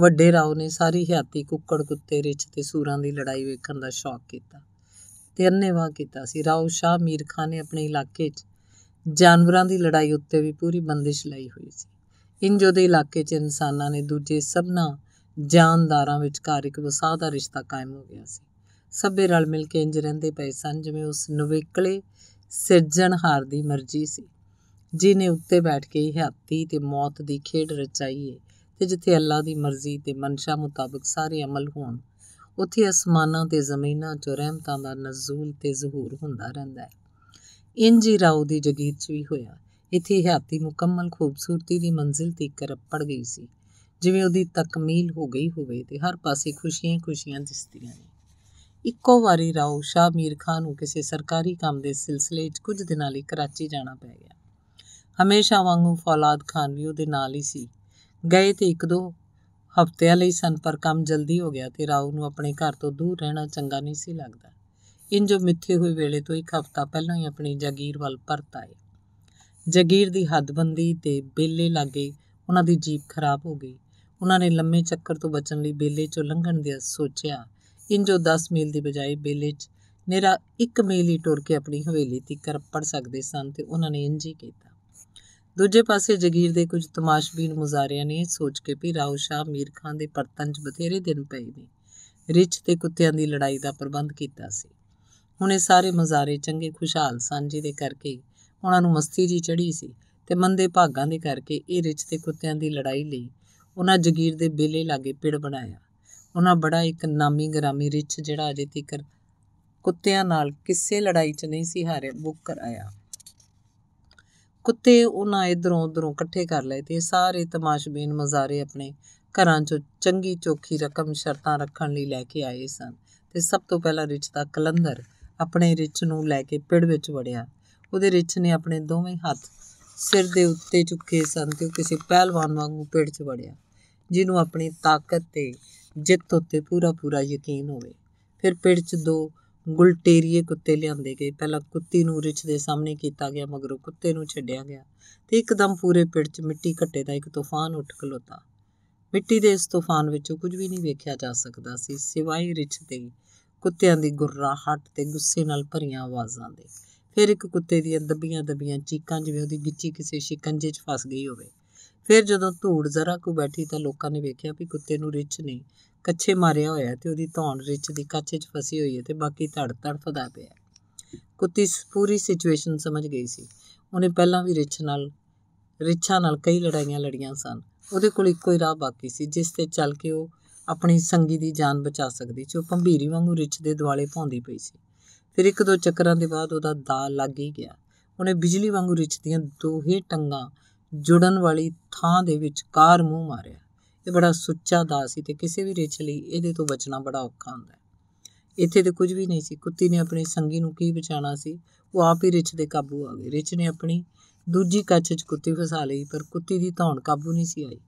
ਵੱਡੇ ਰਾਉ ਨੇ ਸਾਰੀ ਹਿਆਤੀ ਕੁੱਕੜ ਕੁੱਤੇ ਰਿੱਛ ਤੇ ਸੂਰਾਂ ਦੀ ਲੜਾਈ ਵੇਖਣ ਦਾ ਸ਼ੌਕ ਕੀਤਾ ਤੇ ਅੰਨੇਵਾ ਕੀਤਾ ਸੀ ਰਾਉ ਸ਼ਾ ਮੀਰ ਖਾਨ ਨੇ ਆਪਣੇ ਇਲਾਕੇ 'ਚ ਜਾਨਵਰਾਂ ਦੀ ਲੜਾਈ ਉੱਤੇ ਵੀ ਪੂਰੀ ਬੰਦਿਸ਼ ਲਈ ਹੋਈ ਸੀ ਇੰਜੋ ਦੇ ਇਲਾਕੇ 'ਚ ਇਨਸਾਨਾਂ ਨੇ ਦੂਜੇ ਸਭਨਾ ਜਾਨਦਾਰਾਂ ਵਿਚਕਾਰ ਇੱਕ ਵਸਾਹ ਦਾ ਰਿਸ਼ਤਾ ਕਾਇਮ ਹੋ ਗਿਆ ਸੀ ਸਭੇ ਰਲ ਮਿਲ ਕੇ ਇੰਜ ਰਹਿੰਦੇ ਪਏ ਸਨ ਜਿਵੇਂ ਉਸ ਨਵੇਕਲੇ ਸਿਰਜਣਹਾਰ ਦੀ ਮਰਜ਼ੀ ਸੀ ਜਿਨੇ ਉੱਤੇ ਬੈਠ ਕੇ ਹੀ ਹੱਤੀ ਤੇ ਮੌਤ ਦੀ ਖੇਡ ਰਚਾਈਏ ਤੇ ਜਿੱਥੇ ਅੱਲਾ ਦੀ ਮਰਜ਼ੀ ਤੇ ਮਨਸ਼ਾ ਮੁਤਾਬਕ ਸਾਰੇ ਅਮਲ ਹੋਣ ਉੱਥੇ ਅਸਮਾਨਾਂ ਤੇ ਜ਼ਮੀਨਾਂ 'ਚ ਰਹਿਮਤਾਂ ਦਾ ਨਜ਼ੂਲ ਤੇ ਜ਼ਹੂਰ ਹੁੰਦਾ ਰਹਿੰਦਾ ਹੈ ਇੰਜ ਹੀ ਰਾਉ ਦੀ ਜਗੀਰ 'ਚ ਵੀ ਹੋਇਆ ਇੱਥੇ ਹਿਆਤੀ ਮੁਕੰਮਲ ਖੂਬਸੂਰਤੀ ਦੀ ਮੰਜ਼ਿਲ ਤੀਕਰ ਰੱਪੜ ਗਈ ਸੀ ਜਿਵੇਂ ਉਹਦੀ ਤਕਮੀਲ ਹੋ ਗਈ ਹੋਵੇ ਤੇ ਹਰ ਪਾਸੇ ਖੁਸ਼ੀਆਂ ਖੁਸ਼ੀਆਂ ਦਿਸਦੀਆਂ ਨੇ ਇੱਕੋ ਵਾਰੀ ਰਾਉ ਸ਼ਾ ਮੀਰ ਖਾਨ ਨੂੰ ਕਿਸੇ ਸਰਕਾਰੀ ਕੰਮ ਦੇ ਸਿਲਸਿਲੇ 'ਚ ਕੁਝ ਦਿਨਾਂ ਲਈ ਕਰਾਚੀ ਜਾਣਾ ਪੈ ਗਿਆ ਹਮੇਸ਼ਾ ਵਾਂਗੂ ਫੌਲਾਦ ਖਾਨ ਵੀ ਉਹਦੇ ਨਾਲ ਹੀ ਸੀ ਗਏ ਤੇ ਇੱਕ ਦੋ ਹਫ਼ਤਿਆਂ ਲਈ ਸਨ ਪਰ ਕੰਮ ਜਲਦੀ ਹੋ ਗਿਆ ਤੇ ਰਾਉ ਨੂੰ ਆਪਣੇ ਘਰ ਤੋਂ ਦੂਰ ਰਹਿਣਾ ਚੰਗਾ ਨਹੀਂ ਸੀ ਲੱਗਦਾ ਇੰਜ ਜੋ ਮਿੱਥੇ ਹੋਏ ਵੇਲੇ ਤੋਂ ਇੱਕ ਹਫ਼ਤਾ ਪਹਿਲਾਂ ਹੀ ਆਪਣੀ ਜਾਗੀਰ ਵੱਲ ਪਰਤ ਆਏ ਜਾਗੀਰ ਦੀ ਹੱਦਬੰਦੀ ਤੇ ਬੇਲੇ ਲਾਗੇ ਉਹਨਾਂ ਦੀ ਜੀਪ ਖਰਾਬ ਹੋ ਗਈ ਉਹਨਾਂ ਨੇ ਲੰਮੇ ਚੱਕਰ ਤੋਂ ਬਚਣ ਲਈ ਬੇਲੇ 'ਚੋਂ ਲੰਘਣ ਦੀ ਸੋਚਿਆ ਇੰਜ ਜੋ 10 ਮੀਲ ਦੀ ਬਜਾਏ ਬੇਲੇ 'ਚ ਨੇਰਾ 1 ਮੀਲ ਹੀ ਟੁਰ ਕੇ ਆਪਣੀ ਹਵੇਲੀ ਤੀਕਰ ਪੜ ਸਕਦੇ ਸਨ ਤੇ ਉਹਨਾਂ ਨੇ ਇੰਜ ਹੀ ਕੀਤਾ ਦੂਜੇ ਪਾਸੇ ਜਗੀਰ ਦੇ ਕੁਝ ਤਮਾਸ਼ਬੀਨ ਮੁਜ਼ਾਰਿਆਂ ਨੇ ਸੋਚ ਕੇ ਵੀ ਰਾਉ ਸ਼ਾਹ ਮੀਰ ਖਾਨ ਦੇ ਪਰਤਨ 'ਚ ਬਥੇਰੇ ਦਿਨ ਪਏ ਨੇ ਰਿਚ ਤੇ ਕੁੱਤਿਆਂ ਦੀ ਲੜਾਈ ਦਾ ਪ੍ਰਬੰਧ ਕੀਤਾ ਸੀ ਹੁਣ ਇਹ ਸਾਰੇ ਮਜ਼ਾਰੇ ਚੰਗੇ ਖੁਸ਼ਹਾਲ ਸਾਂਝੇ ਦੇ ਕਰਕੇ ਉਹਨਾਂ ਨੂੰ ਮਸਤੀ ਜੀ ਚੜੀ ਸੀ ਤੇ ਮੰਦੇ ਭਾਗਾਂ ਦੇ ਕਰਕੇ ਇਹ ਰਿਚ ਤੇ ਕੁੱਤਿਆਂ ਦੀ ਲੜਾਈ ਲਈ ਉਹਨਾਂ ਜਗੀਰ ਦੇ ਬੇਲੇ ਲਾਗੇ ਪਿੜ ਬਣਾਇਆ ਉਹਨਾਂ ਬੜਾ ਇੱਕ ਨਾਮੀ ਗਰਾਮੀ ਰਿਚ ਜਿਹੜਾ ਅਜੇ ਤੱਕ ਕੁੱਤਿਆਂ ਨਾਲ ਕਿਸੇ ਲੜਾਈ 'ਚ ਨਹੀਂ ਸੀ ਹਾਰਿਆ ਬੁੱਕ ਕਰਾਇਆ ਕੁੱਤੇ ਉਹਨਾਂ ਇਧਰੋਂ ਉਧਰੋਂ ਇਕੱਠੇ ਕਰ ਲਏ ਤੇ ਸਾਰੇ ਤਮਾਸ਼ਬੀਨ ਮਜ਼ਾਰੇ ਆਪਣੇ ਘਰਾਂ 'ਚੋਂ ਚੰਗੀ ਚੋਖੀ ਰਕਮ ਸ਼ਰਤਾਂ ਰੱਖਣ ਲਈ ਲੈ ਕੇ ਆਏ ਸਨ ਤੇ ਸਭ ਤੋਂ ਪਹਿਲਾਂ ਰਿਚ ਦਾ ਕਲੰਦਰ ਆਪਣੇ ਰਿਚ ਨੂੰ ਲੈ ਕੇ ਪਿੜ ਵਿੱਚ ਵੜਿਆ ਉਹਦੇ ਰਿਚ ਨੇ ਆਪਣੇ ਦੋਵੇਂ ਹੱਥ ਸਿਰ ਦੇ ਉੱਤੇ ਚੁੱਕੇ ਸਨ ਤੇ ਉਹ ਕਿਸੇ ਪਹਿਲਵਾਨ ਵਾਂਗੂ ਪਿੜ 'ਚ ਵੜਿਆ ਜਿਹਨੂੰ ਆਪਣੀ ਤਾਕਤ ਤੇ ਜਿੱਤ ਉੱਤੇ ਪੂਰਾ ਪੂਰਾ ਯਕੀਨ ਹੋਵੇ ਫਿਰ ਪਿੜ 'ਚ ਦੋ ਗੁਲਟੇਰੀਏ ਕੁੱਤੇ ਲਿਆਂਦੇ ਗਏ ਪਹਿਲਾਂ ਕੁੱਤੀ ਨੂੰ ਰਿਛ ਦੇ ਸਾਹਮਣੇ ਕੀਤਾ ਗਿਆ ਮਗਰੋਂ ਕੁੱਤੇ ਨੂੰ ਛੱਡਿਆ ਗਿਆ ਤੇ ਇੱਕਦਮ ਪੂਰੇ ਪਿੜ 'ਚ ਮਿੱਟੀ ਘੱਟੇ ਦਾ ਇੱਕ ਤੂਫਾਨ ਉੱਠ ਖਲੋਤਾ ਮਿੱਟੀ ਦੇ ਇਸ ਤੂਫਾਨ ਵਿੱਚੋਂ ਕੁਝ ਵੀ ਨਹੀਂ ਵੇਖਿਆ ਜਾ ਸਕਦਾ ਸੀ ਸਿਵਾਏ ਰਿਛ ਦੇ ਕੁੱਤਿਆਂ ਦੀ ਗੁਰਰਾਹਟ ਤੇ ਗੁੱਸੇ ਨਾਲ ਭਰੀਆਂ ਆਵਾਜ਼ਾਂ ਦੇ ਫਿਰ ਇੱਕ ਕੁੱਤੇ ਦੀਆਂ ਦੱਬੀਆਂ ਦੱਬੀਆਂ ਚੀਕਾਂ ਜਿਵੇਂ ਉਹਦੀ ਗਿੱਚੀ ਕਿਸੇ ਸ਼ਿਕੰਜੇ 'ਚ ਫਸ ਗਈ ਹੋਵੇ ਫਿਰ ਜਦੋਂ ਧੂੜ ਜ਼ਰਾ ਕੋ ਬੈਠੀ ਤਾਂ ਲੋਕਾਂ ਨੇ ਵੇਖਿਆ ਕਿ ਕੁੱਤੇ ਨੂੰ ਰਿਛ ਨਹੀਂ ਕੱਚੇ ਮਾਰਿਆ ਹੋਇਆ ਤੇ ਉਹਦੀ ਧੌਣ ਰਿਚ ਦੀ ਕੱਚੇ 'ਚ ਫਸੀ ਹੋਈ ਹੈ ਤੇ ਬਾਕੀ ਧੜ ਧੜ ਫਦਾ ਪਿਆ ਕੁੱਤੀ ਪੂਰੀ ਸਿਚੁਏਸ਼ਨ ਸਮਝ ਗਈ ਸੀ ਉਹਨੇ ਪਹਿਲਾਂ ਵੀ ਰਿਚ ਨਾਲ ਰਿਛਾ ਨਾਲ ਕਈ ਲੜਾਈਆਂ ਲੜੀਆਂ ਸਨ ਉਹਦੇ ਕੋਲ ਇੱਕੋ ਹੀ ਰਾਹ ਬਾਕੀ ਸੀ ਜਿਸ ਤੇ ਚੱਲ ਕੇ ਉਹ ਆਪਣੀ ਸੰਗੀ ਦੀ ਜਾਨ ਬਚਾ ਸਕਦੀ ਸੀ ਉਹ ਭੰਬੀਰੀ ਵਾਂਗੂ ਰਿਚ ਦੇ ਦਿਵਾਲੇ ਭੌਂਦੀ ਪਈ ਸੀ ਫਿਰ ਇੱਕ ਦੋ ਚੱਕਰਾਂ ਦੇ ਬਾਅਦ ਉਹਦਾ ਦਾ ਲੱਗ ਹੀ ਗਿਆ ਉਹਨੇ ਬਿਜਲੀ ਵਾਂਗੂ ਰਿਚ ਦੀਆਂ ਦੋਹੇ ਟੰਗਾਂ ਜੁੜਨ ਵਾਲੀ ਥਾਂ ਦੇ ਵਿੱਚ ਕਾਰ ਮੂੰਹ ਮਾਰਿਆ ਇਹ ਬੜਾ ਸੁੱਚਾ ਦਾ ਸੀ ਤੇ ਕਿਸੇ ਵੀ ਰਿੱਛ ਲਈ ਇਹਦੇ ਤੋਂ ਬਚਣਾ ਬੜਾ ਔਖਾ ਹੁੰਦਾ ਹੈ ਇੱਥੇ ਤੇ ਕੁਝ ਵੀ ਨਹੀਂ ਸੀ ਕੁੱਤੀ ਨੇ ਆਪਣੇ ਸੰਗੀ ਨੂੰ ਕੀ ਬਚਾਣਾ ਸੀ ਉਹ ਆਪ ਹੀ ਰਿੱਛ ਦੇ ਕਾਬੂ ਆ ਗਈ ਰਿੱਛ ਨੇ ਆਪਣੀ ਦੂਜੀ ਕੱਚ 'ਚ ਕੁੱਤੀ ਫਸਾ ਲਈ ਪਰ ਕੁੱਤੀ ਦੀ ਧੌਣ ਕਾਬੂ ਨਹੀਂ ਸੀ ਆਈ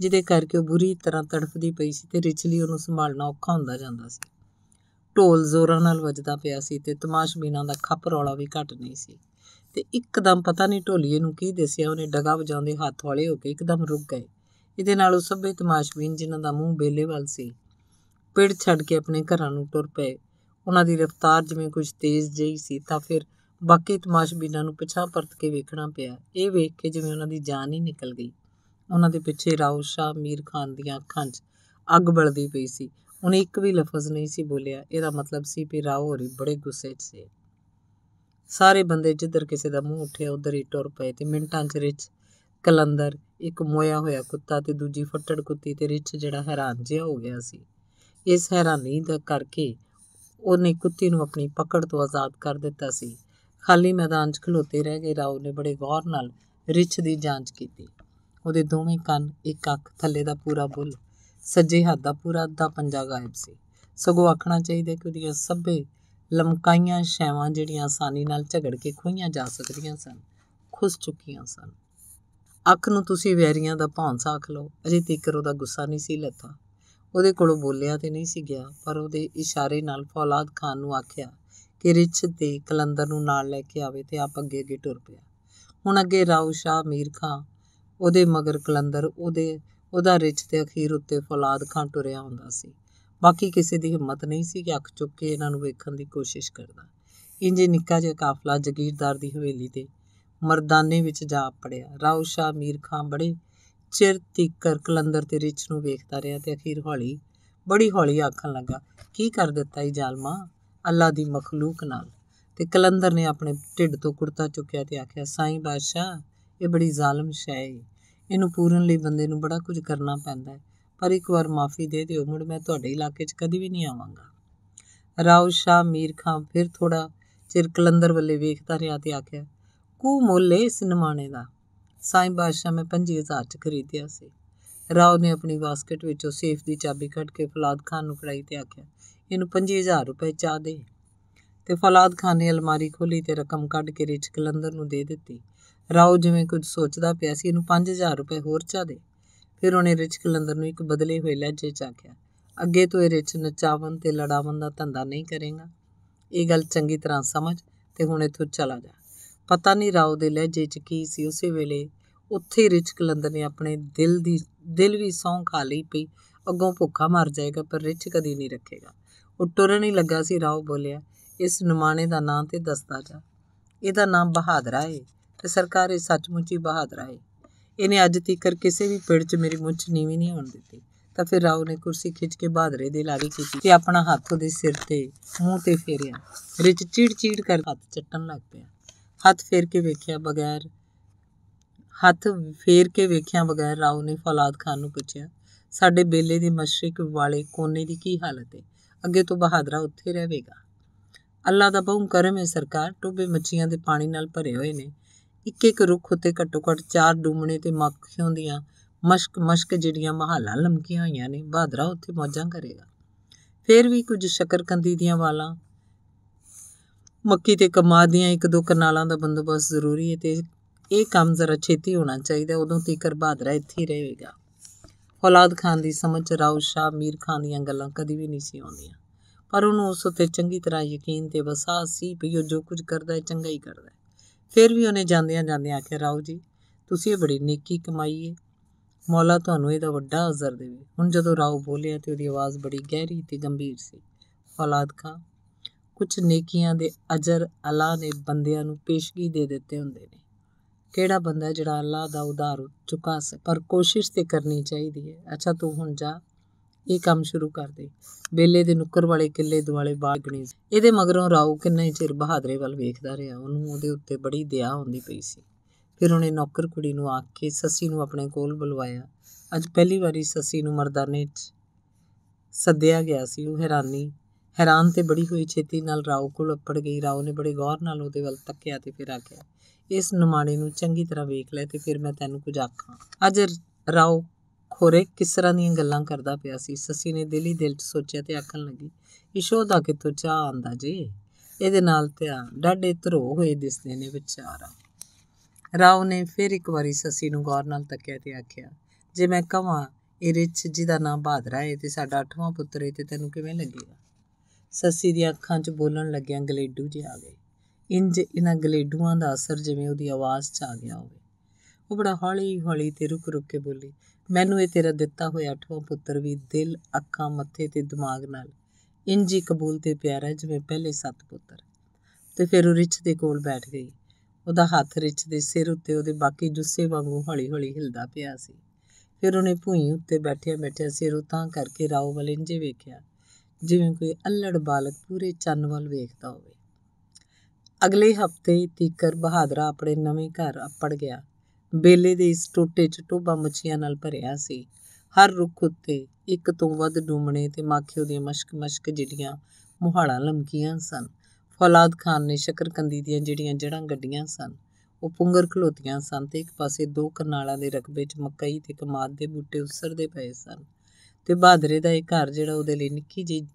ਜਿਹਦੇ ਕਰਕੇ ਉਹ ਬੁਰੀ ਤਰ੍ਹਾਂ ਤੜਫਦੀ ਪਈ ਸੀ ਤੇ ਰਿੱਛ ਲਈ ਉਹਨੂੰ ਸੰਭਾਲਣਾ ਔਖਾ ਹੁੰਦਾ ਜਾਂਦਾ ਸੀ ਢੋਲ ਜ਼ੋਰਾਂ ਨਾਲ ਵੱਜਦਾ ਪਿਆ ਸੀ ਤੇ ਤਮਾਸ਼ਬੀਨਾਂ ਦਾ ਖੱਪ ਰੌਲਾ ਵੀ ਘਟ ਨਹੀਂ ਸੀ ਤੇ ਇੱਕਦਮ ਪਤਾ ਨਹੀਂ ਢੋਲੀਏ ਨੂੰ ਕੀ ਦੱਸਿਆ ਉਹਨੇ ਡਗਾ ਵਜਾਉਂਦੇ ਹੱਥ ਵਾਲੇ ਹੋ ਕੇ ਇੱਕਦਮ ਰੁਕ ਗਏ ਇਹਦੇ ਨਾਲ ਉਹ ਸਭੇ ਤਮਾਸ਼ਬੀਨ ਜਿਨ੍ਹਾਂ ਦਾ ਮੂੰਹ ਬੇਲੇ ਵੱਲ ਸੀ ਪਿੜ ਛੱਡ ਕੇ ਆਪਣੇ ਘਰਾਂ ਨੂੰ ਟੁਰ ਪਏ ਉਹਨਾਂ ਦੀ ਰਫ਼ਤਾਰ ਜਿਵੇਂ ਕੁਝ ਤੇਜ਼ ਜਿਹੀ ਸੀ ਤਾਂ ਫਿਰ ਬਾਕੀ ਤਮਾਸ਼ਬੀਨਾਂ ਨੂੰ ਪਿਛਾ ਪਰਤ ਕੇ ਵੇਖਣਾ ਪਿਆ ਇਹ ਵੇਖ ਕੇ ਜਿਵੇਂ ਉਹਨਾਂ ਦੀ ਜਾਨ ਹੀ ਨਿਕਲ ਗਈ ਉਹਨਾਂ ਦੇ ਪਿੱਛੇ ਰਾਉ ਸ਼ਾ ਮੀਰ ਖਾਨ ਦੀਆਂ ਅੱਖਾਂ 'ਚ ਅੱਗ ਬਲਦੀ ਪਈ ਸੀ ਉਹਨੇ ਇੱਕ ਵੀ ਲਫ਼ਜ਼ ਨਹੀਂ ਸੀ ਬੋਲਿਆ ਇਹਦਾ ਮਤਲਬ ਸੀ ਕਿ ਰਾਉ ਹੋਰੀ ਬੜੇ ਗੁੱਸੇ 'ਚ ਸੀ ਸਾਰੇ ਬੰਦੇ ਜਿੱਧਰ ਕਿਸੇ ਦਾ ਮੂੰਹ ਉੱਠਿਆ ਉਧਰ ਹੀ ਟੁਰ ਪਏ ਤੇ ਮਿੰਟਾਂ 'ਚ ਰਿਚ ਕਲੰਦਰ ਇੱਕ ਮੋਇਆ ਹੋਇਆ ਕੁੱਤਾ ਤੇ ਦੂਜੀ ਫੱਟੜ ਕੁੱਤੀ ਤੇ ਰਿੱਛ ਜਿਹੜਾ ਹੈਰਾਨ ਜਿਹਾ ਹੋ ਗਿਆ ਸੀ ਇਸ ਹੈਰਾਨੀ ਦਾ ਕਰਕੇ ਉਹਨੇ ਕੁੱਤੀ ਨੂੰ ਆਪਣੀ ਪਕੜ ਤੋਂ ਆਜ਼ਾਦ ਕਰ ਦਿੱਤਾ ਸੀ ਖਾਲੀ ਮੈਦਾਨ 'ਚ ਖਲੋਤੇ ਰਹਿ ਗਏ ਰਾਉ ਨੇ ਬੜੇ ਗੌਰ ਨਾਲ ਰਿੱਛ ਦੀ ਜਾਂਚ ਕੀਤੀ ਉਹਦੇ ਦੋਵੇਂ ਕੰਨ ਇੱਕ ਅੱਖ ਥੱਲੇ ਦਾ ਪੂਰਾ ਬੁੱਲ ਸੱਜੇ ਹੱਥ ਦਾ ਪੂਰਾ ਅੱਧਾ ਪੰਜਾ ਗਾਇਬ ਸੀ ਸਗੋਂ ਆਖਣਾ ਚਾਹੀਦਾ ਕਿ ਉਹਦੀਆਂ ਸਭੇ ਲਮਕਾਈਆਂ ਸ਼ੈਵਾਂ ਜਿਹੜੀਆਂ ਆਸਾਨੀ ਨਾਲ ਝਗੜ ਕੇ ਖੋਈਆਂ ਜਾ ਸਕਦੀਆਂ ਸਨ ਖੁੱਸ ਚੁੱਕੀਆਂ ਸਨ ਅੱਖ ਨੂੰ ਤੁਸੀਂ ਵੈਰੀਆਂ ਦਾ ਭੌਂਸਾ ਆਖ ਲਓ ਅਜੇ ਤੀਕਰ ਉਹਦਾ ਗੁੱਸਾ ਨਹੀਂ ਸੀ ਲੱਥਾ ਉਹਦੇ ਕੋਲੋਂ ਬੋਲਿਆ ਤੇ ਨਹੀਂ ਸੀ ਗਿਆ ਪਰ ਉਹਦੇ ਇਸ਼ਾਰੇ ਨਾਲ ਫੌਲਾਦ ਖਾਨ ਨੂੰ ਆਖਿਆ ਕਿ ਰਿਚ ਤੇ ਕਲੰਦਰ ਨੂੰ ਨਾਲ ਲੈ ਕੇ ਆਵੇ ਤੇ ਆਪ ਅੱਗੇ ਅੱਗੇ ਟੁਰ ਪਿਆ ਹੁਣ ਅੱਗੇ ਰਾਉ ਸ਼ਾਹ ਮੀਰ ਖਾਨ ਉਹਦੇ ਮਗਰ ਕਲੰਦਰ ਉਹਦੇ ਉਹਦਾ ਰਿਚ ਤੇ ਅਖੀਰ ਉੱਤੇ ਫੌਲਾਦ ਖਾਨ ਟੁਰਿਆ ਹੁੰਦਾ ਸੀ ਬਾਕੀ ਕਿਸੇ ਦੀ ਹਿੰਮਤ ਨਹੀਂ ਸੀ ਕਿ ਅੱਖ ਚੁੱਕ ਕੇ ਇਹਨਾਂ ਨੂੰ ਵੇਖਣ ਦੀ ਕੋਸ਼ਿਸ਼ ਕਰਦਾ ਇੰਜ ਨਿੱਕਾ ਜਿਹਾ ਕਾਫਲਾ ਜਗੀਰਦਾਰ ਦੀ ਹਵੇਲੀ ਤੇ ਮਰਦਾਨੇ ਵਿੱਚ ਜਾ ਪੜਿਆ ਰਾਓ ਸ਼ਾਹ ਮੀਰ ਖਾਂ ਬੜੇ ਚਿਰ ਤੀਕਰ ਕਲੰਦਰ ਤੇ ਰਿੱਛ ਨੂੰ ਵੇਖਦਾ ਰਿਹਾ ਤੇ ਅਖੀਰ ਹੌਲੀ ਬੜੀ ਹੌਲੀ ਆਖਣ ਲੱਗਾ ਕੀ ਕਰ ਦਿੱਤਾ ਈ ਜ਼ਾਲਮਾ ਅੱਲਾ ਦੀ ਮਖਲੂਕ ਨਾਲ ਤੇ ਕਲੰਦਰ ਨੇ ਆਪਣੇ ਢਿੱਡ ਤੋਂ ਕੁੜਤਾ ਚੁੱਕਿਆ ਤੇ ਆਖਿਆ ਸਾਈਂ ਬਾਦਸ਼ਾਹ ਇਹ ਬੜੀ ਜ਼ਾਲਮ ਸ਼ੈ ਏ ਇਹਨੂੰ ਪੂਰਨ ਲਈ ਬੰਦੇ ਨੂੰ ਬੜਾ ਕੁਝ ਕਰਨਾ ਪੈਂਦਾ ਹੈ ਪਰ ਇੱਕ ਵਾਰ ਮਾਫੀ ਦੇ ਦਿਓ ਮੁੜ ਮੈਂ ਤੁਹਾਡੇ ਇਲਾਕੇ 'ਚ ਕਦੀ ਵੀ ਨਹੀਂ ਆਵਾਂਗਾ ਰਾਓ ਸ਼ਾਹ ਮੀਰ ਖਾਂ ਫਿਰ ਥੋੜਾ ਚਿਰ ਕਲੰਦਰ ਵੱਲੇ ਵੇਖਦਾ ਰਿਹਾ ਤੇ ਆਖਿਆ ਕੂ ਮੋਲੇ ਇਸ ਨਮਾਣੇ ਦਾ ਸਾਈਂ ਬਾਦਸ਼ਾਹ ਮੈਂ 5000 ਚ ਖਰੀਦਿਆ ਸੀ ਰਾਓ ਨੇ ਆਪਣੀ ਬਾਸਕਟ ਵਿੱਚੋਂ ਸੇਫ ਦੀ ਚਾਬੀ ਕੱਢ ਕੇ ਫਲਾਦ ਖਾਨ ਨੂੰ ਫੜਾਈ ਤੇ ਆਖਿਆ ਇਹਨੂੰ 5000 ਰੁਪਏ ਚਾਹ ਦੇ ਤੇ ਫਲਾਦ ਖਾਨ ਨੇ ਅਲਮਾਰੀ ਖੋਲੀ ਤੇ ਰਕਮ ਕੱਢ ਕੇ ਰਿਚ ਕਲੰਦਰ ਨੂੰ ਦੇ ਦਿੱਤੀ ਰਾਓ ਜਿਵੇਂ ਕੁਝ ਸੋਚਦਾ ਪਿਆ ਸੀ ਇਹਨੂੰ 5000 ਰੁਪਏ ਹੋਰ ਚਾਹ ਦੇ ਫਿਰ ਉਹਨੇ ਰਿਚ ਕਲੰਦਰ ਨੂੰ ਇੱਕ ਬਦਲੇ ਹੋਏ ਲਹਿਜੇ ਚ ਆਖਿਆ ਅੱਗੇ ਤੋਂ ਇਹ ਰਿਚ ਨਚਾਵਨ ਤੇ ਲੜਾਵਨ ਦਾ ਧੰਦਾ ਨਹੀਂ ਕਰੇਗਾ ਇਹ ਗੱਲ ਚੰਗੀ ਤਰ੍ਹਾਂ ਸਮਝ ਤੇ ਹੁਣ ਇੱਥੋਂ ਚਲਾ ਜਾ ਪਤਾ ਨਹੀਂ ਰਾਉ ਦੇ ਲਹਿਜੇ 'ਚ ਕੀ ਸੀ ਉਸੇ ਵੇਲੇ ਉੱਥੇ ਰਿਚ ਕਲੰਦਰ ਨੇ ਆਪਣੇ ਦਿਲ ਦੀ ਦਿਲ ਵੀ ਸੌਂ ਖਾ ਲਈ ਪਈ ਅੱਗੋਂ ਭੁੱਖਾ ਮਰ ਜਾਏਗਾ ਪਰ ਰਿਚ ਕਦੀ ਨਹੀਂ ਰੱਖੇਗਾ ਉਹ ਟੁਰਨ ਹੀ ਲੱਗਾ ਸੀ ਰਾਉ ਬੋਲਿਆ ਇਸ ਨਮਾਣੇ ਦਾ ਨਾਂ ਤੇ ਦੱਸਦਾ ਜਾ ਇਹਦਾ ਨਾਮ ਬਹਾਦਰਾ ਏ ਤੇ ਸਰਕਾਰ ਇਹ ਸੱਚਮੁੱਚ ਹੀ ਬਹਾਦਰਾ ਏ ਇਹਨੇ ਅੱਜ ਤੀਕਰ ਕਿਸੇ ਵੀ ਪਿੜ 'ਚ ਮੇਰੀ ਮੁੱਛ ਨੀਵੀਂ ਨਹੀਂ ਆਉਣ ਦਿੱਤੀ ਤਾਂ ਫਿਰ ਰਾਉ ਨੇ ਕੁਰਸੀ ਖਿੱਚ ਕੇ ਬਹਾਦਰੇ ਦੇ ਲਾੜੀ ਕੀਤੀ ਤੇ ਆਪਣਾ ਹੱਥ ਉਹਦੇ ਸਿਰ ਤੇ ਮੂੰਹ ਤੇ ਫੇਰਿਆ ਰਿਚ ਚੀੜ ਚੀੜ ਕਰ ਹੱਥ ਚੱਟਣ ਲੱਗ ਪਿਆ ਹੱਥ ਫੇਰ ਕੇ ਵੇਖਿਆ ਬਗੈਰ ਹੱਥ ਫੇਰ ਕੇ ਵੇਖਿਆ ਬਗੈਰ ਰਾਉ ਨੇ ਫੌਲਾਦ ਖਾਨ ਨੂੰ ਪੁੱਛਿਆ ਸਾਡੇ ਬੇਲੇ ਦੀ ਮਸ਼ਰਕ ਵਾਲੇ ਕੋਨੇ ਦੀ ਕੀ ਹਾਲਤ ਹੈ ਅੱਗੇ ਤੋਂ ਬਹਾਦਰਾ ਉੱਥੇ ਰਹੇਗਾ ਅੱਲਾ ਦਾ ਬਹੁ ਕਰਮ ਹੈ ਸਰਕਾਰ ਟੋਬੇ ਮੱਛੀਆਂ ਦੇ ਪਾਣੀ ਨਾਲ ਭਰੇ ਹੋਏ ਨੇ ਇੱਕ ਇੱਕ ਰੁੱਖ ਉੱਤੇ ਘੱਟੋ ਘੱਟ ਚਾਰ ਡੂਮਣੇ ਤੇ ਮੱਖੀਆਂ ਦੀਆਂ ਮਸ਼ਕ ਮਸ਼ਕ ਜਿਹੜੀਆਂ ਮਹਾਲਾ ਲਮਕੀਆਂ ਹੋਈਆਂ ਨੇ ਬਹਾਦਰਾ ਉੱਥੇ ਮੌਜਾਂ ਕਰੇਗਾ ਫੇਰ ਵੀ ਕੁਝ ਸ਼ਕਰਕੰਦੀ ਦੀਆਂ ਵਾਲਾਂ ਮੱਕੀ ਤੇ ਕਮਾਦ ਦੀਆਂ ਇੱਕ ਦੋ ਕਨਾਲਾਂ ਦਾ ਬੰਦੋਬਸਤ ਜ਼ਰੂਰੀ ਹੈ ਤੇ ਇਹ ਕੰਮ ਜ਼ਰਾ ਛੇਤੀ ਹੋਣਾ ਚਾਹੀਦਾ ਉਦੋਂ ਤੀਕਰ ਬਹਾਦਰਾ ਇੱਥੇ ਹੀ ਰਹੇਗਾ ਔਲਾਦ ਖਾਨ ਦੀ ਸਮਝ ਰਾਉ ਸ਼ਾਹ ਮੀਰ ਖਾਨ ਦੀਆਂ ਗੱਲਾਂ ਕਦੀ ਵੀ ਨਹੀਂ ਸੀ ਆਉਂਦੀਆਂ ਪਰ ਉਹਨੂੰ ਉਸ ਉੱਤੇ ਚੰਗੀ ਤਰ੍ਹਾਂ ਯਕੀਨ ਤੇ ਵਸਾ ਸੀ ਵੀ ਉਹ ਜੋ ਕੁਝ ਕਰਦਾ ਹੈ ਚੰਗਾ ਹੀ ਕਰਦਾ ਹੈ ਫਿਰ ਵੀ ਉਹਨੇ ਜਾਂਦਿਆਂ ਜਾਂਦਿਆਂ ਆਖਿਆ ਰਾਉ ਜੀ ਤੁਸੀਂ ਇਹ ਬੜੀ ਨੇਕੀ ਕਮਾਈ ਹੈ ਮੌਲਾ ਤੁਹਾਨੂੰ ਇਹਦਾ ਵੱਡਾ ਅਜ਼ਰ ਦੇਵੇ ਹੁਣ ਜਦੋਂ ਰਾਉ ਬੋਲਿਆ ਤੇ ਉਹਦੀ ਆਵਾਜ਼ ਬੜੀ ਗਹਿਰੀ ਤੇ ਗੰਭੀਰ ਸੀ ਔਲਾਦ ਖਾਨ ਕੁਝ ਨੇਕੀਆਂ ਦੇ ਅਜਰ ਅੱਲਾ ਨੇ ਬੰਦਿਆਂ ਨੂੰ ਪੇਸ਼ਗੀ ਦੇ ਦਿੱਤੇ ਹੁੰਦੇ ਨੇ ਕਿਹੜਾ ਬੰਦਾ ਜਿਹੜਾ ਅੱਲਾ ਦਾ ਉਧਾਰ ਚੁਕਾ ਸਕ ਪਰ ਕੋਸ਼ਿਸ਼ ਤੇ ਕਰਨੀ ਚਾਹੀਦੀ ਹੈ ਅੱਛਾ ਤੂੰ ਹੁਣ ਜਾ ਇਹ ਕੰਮ ਸ਼ੁਰੂ ਕਰ ਦੇ ਬੇਲੇ ਦੇ ਨੁੱਕਰ ਵਾਲੇ ਕਿੱਲੇ ਦੁਆਲੇ ਬਾਗਣੀ ਇਹਦੇ ਮਗਰੋਂ ਰਾਉ ਕਿੰਨਾ ਹੀ ਚਿਰ ਬਹਾਦਰੇ ਵੱਲ ਵੇਖਦਾ ਰਿਹਾ ਉਹਨੂੰ ਉਹਦੇ ਉੱਤੇ ਬੜੀ ਦਇਆ ਆਉਂਦੀ ਪਈ ਸੀ ਫਿਰ ਉਹਨੇ ਨੌਕਰ ਕੁੜੀ ਨੂੰ ਆਖ ਕੇ ਸੱਸੀ ਨੂੰ ਆਪਣੇ ਕੋਲ ਬੁਲਵਾਇਆ ਅੱਜ ਪਹਿਲੀ ਵਾਰੀ ਸੱਸੀ ਨੂੰ ਮਰਦਾਨੇ 'ਚ ਸੱਦਿਆ ਗਿਆ ਸੀ ਉਹ ਹੈਰਾਨੀ ਹੈਰਾਨ ਤੇ ਬੜੀ ਹੋਈ ਛੇਤੀ ਨਾਲ ਰਾਓ ਕੋਲ ਅੱਪੜ ਗਈ ਰਾਓ ਨੇ ਬੜੇ ਗੌਰ ਨਾਲ ਉਹਦੇ ਵੱਲ ਤੱਕਿਆ ਤੇ ਫਿਰ ਆਖਿਆ ਇਸ ਨਮਾਣੇ ਨੂੰ ਚੰਗੀ ਤਰ੍ਹਾਂ ਵੇਖ ਲੈ ਤੇ ਫਿਰ ਮੈਂ ਤੈਨੂੰ ਕੁਝ ਆਖਾਂ ਅੱਜ ਰਾਓ ਖੋਰੇ ਕਿਸ ਤਰ੍ਹਾਂ ਦੀਆਂ ਗੱਲਾਂ ਕਰਦਾ ਪਿਆ ਸੀ ਸੱਸੀ ਨੇ ਦਿਲ ਹੀ ਦਿਲ 'ਚ ਸੋਚਿਆ ਤੇ ਆਖਣ ਲੱਗੀ ਇਸ਼ੋ ਦਾ ਕਿਤੋਂ ਚਾਹ ਆਂਦਾ ਜੀ ਇਹਦੇ ਨਾਲ ਧਿਆਨ ਡਾਢੇ ਧਰੋ ਹੋਏ ਦਿਸਦੇ ਨੇ ਵਿਚਾਰਾ ਰਾਓ ਨੇ ਫਿਰ ਇੱਕ ਵਾਰੀ ਸੱਸੀ ਨੂੰ ਗੌਰ ਨਾਲ ਤੱਕਿਆ ਤੇ ਆਖਿਆ ਜੇ ਮੈਂ ਕਹਾਂ ਇਹ ਰਿਚ ਜਿਹਦਾ ਨਾਮ ਬਾਦਰਾ ਹੈ ਤੇ ਸਾਡਾ ਅੱਠਵਾਂ ਪੁੱਤਰ ਹੈ ਤੇ ਤੈਨੂੰ ਕਿਵੇਂ ਲੱਗੇਗਾ ਸੱਸੀ ਦੀਆਂ ਅੱਖਾਂ 'ਚ ਬੋਲਣ ਲੱਗਿਆਂ ਗਲੇਡੂ ਜਿਹਾ ਆ ਗਏ ਇੰਜ ਇਹਨਾਂ ਗਲੇਡੂਆਂ ਦਾ ਅਸਰ ਜਿਵੇਂ ਉਹਦੀ ਆਵਾਜ਼ 'ਚ ਆ ਗਿਆ ਹੋਵੇ ਉਹ ਬੜਾ ਹੌਲੀ-ਹੌਲੀ ਤੇ ਰੁਕ-ਰੁਕ ਕੇ ਬੋਲੀ ਮੈਨੂੰ ਇਹ ਤੇਰਾ ਦਿੱਤਾ ਹੋਇਆ ਅੱਠਵਾਂ ਪੁੱਤਰ ਵੀ ਦਿਲ ਅੱਖਾਂ ਮੱਥੇ ਤੇ ਦਿਮਾਗ ਨਾਲ ਇੰਜ ਹੀ ਕਬੂਲ ਤੇ ਪਿਆਰਾ ਜਿਵੇਂ ਪਹਿਲੇ ਸੱਤ ਪੁੱਤਰ ਤੇ ਫਿਰ ਉਹ ਰਿਛ ਦੇ ਕੋਲ ਬੈਠ ਗਈ ਉਹਦਾ ਹੱਥ ਰਿਛ ਦੇ ਸਿਰ ਉੱਤੇ ਉਹਦੇ ਬਾਕੀ ਜੁੱਸੇ ਵਾਂਗੂ ਹੌਲੀ-ਹੌਲੀ ਹਿਲਦਾ ਪਿਆ ਸੀ ਫਿਰ ਉਹਨੇ ਭੂਈ ਉੱਤੇ ਬੈਠਿਆ ਬੈਠਿਆ ਸਿਰ ਉਤਾਂ ਕਰਕੇ ਰਾਉ ਵਲਿੰਜੇ ਇੰਜੇ ਵੇਖਿਆ ਜਿਵੇਂ ਕੋਈ ਅਲੜ ਬਾਲਕ ਪੂਰੇ ਚੰਨ ਵੱਲ ਵੇਖਦਾ ਹੋਵੇ ਅਗਲੇ ਹਫਤੇ ਤੀਕਰ ਬਹਾਦਰਾ ਆਪਣੇ ਨਵੇਂ ਘਰ ਅੱਪੜ ਗਿਆ ਬੇਲੇ ਦੇ ਇਸ ਟੋਟੇ 'ਚ ਟੋਬਾ ਮੱਛੀਆਂ ਨਾਲ ਭਰਿਆ ਸੀ ਹਰ ਰੁੱਖ ਉੱਤੇ ਇੱਕ ਤੋਂ ਵੱਧ ਡੂਮਣੇ ਤੇ ਮਾਖਿਓ ਦੀਆਂ ਮਸ਼ਕ-ਮਸ਼ਕ ਜਿਹੜੀਆਂ ਮੁਹਾੜਾ ਲਮਕੀਆਂ ਸਨ ਫੌਲਾਦ ਖਾਨ ਨੇ ਸ਼ਕਰਕੰਦੀ ਦੀਆਂ ਜਿਹੜੀਆਂ ਜੜਾਂ ਗੱਡੀਆਂ ਸਨ ਉਹ ਪੁੰਗਰ ਖਲੋਤੀਆਂ ਸਨ ਤੇ ਇੱਕ ਪਾਸੇ ਦੋ ਕਨਾਲਾਂ ਦੇ ਰਕਬੇ 'ਚ ਮੱਕਈ ਤੇ ਕਮਾਦ ਦੇ ਬੂਟੇ ਉਸਰਦੇ ਪਏ ਸਨ ਤੇ ਬਾਦਰੇ ਦਾ ਇਹ ਘਰ ਜਿਹੜਾ ਉਹਦੇ ਲਈ ਨਿੱਕੀ ਜਿਹੀ